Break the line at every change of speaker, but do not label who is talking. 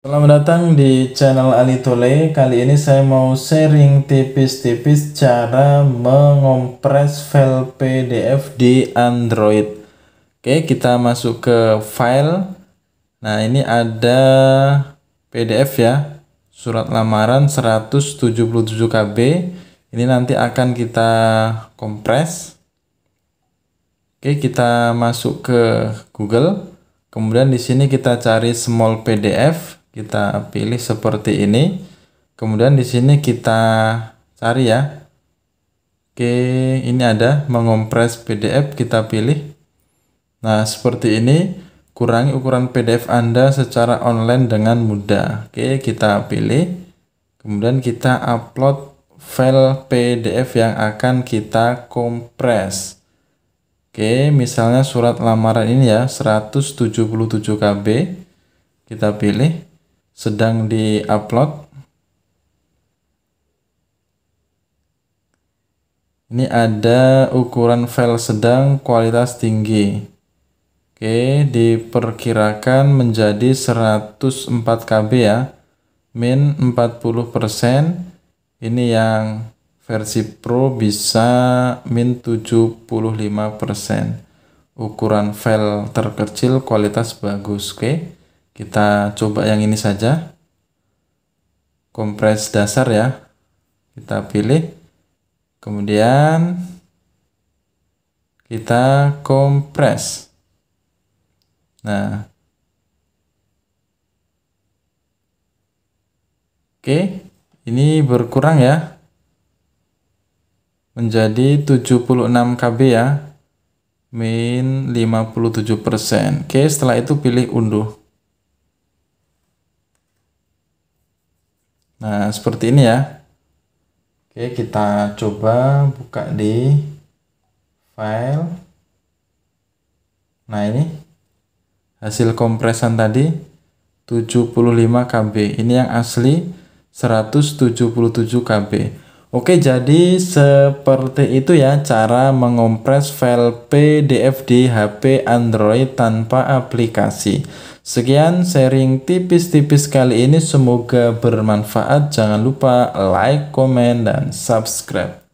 Selamat datang di channel Ali Tole. Kali ini saya mau sharing tipis-tipis cara mengompres file PDF di Android. Oke, kita masuk ke file. Nah, ini ada PDF ya. Surat lamaran 177 KB. Ini nanti akan kita kompres. Oke, kita masuk ke Google. Kemudian di sini kita cari small PDF kita pilih seperti ini kemudian di sini kita cari ya oke ini ada mengompres PDF kita pilih nah seperti ini kurangi ukuran PDF Anda secara online dengan mudah oke kita pilih kemudian kita upload file PDF yang akan kita kompres Oke, misalnya surat lamaran ini ya 177 KB. Kita pilih sedang di upload Ini ada ukuran file sedang kualitas tinggi. Oke, diperkirakan menjadi 104 KB ya. Min 40%. Ini yang versi Pro bisa min 75%. Ukuran file terkecil kualitas bagus, oke. Kita coba yang ini saja. Kompres dasar ya. Kita pilih. Kemudian kita kompres. Nah. Oke, ini berkurang ya. Menjadi 76 KB ya. Min 57%. Oke, setelah itu pilih unduh. Nah, seperti ini ya. Oke, kita coba buka di file. Nah, ini hasil kompresan tadi 75 KB. Ini yang asli 177 KB. Oke, jadi seperti itu ya cara mengompres file PDF di HP Android tanpa aplikasi. Sekian sharing tipis-tipis kali ini, semoga bermanfaat. Jangan lupa like, komen, dan subscribe.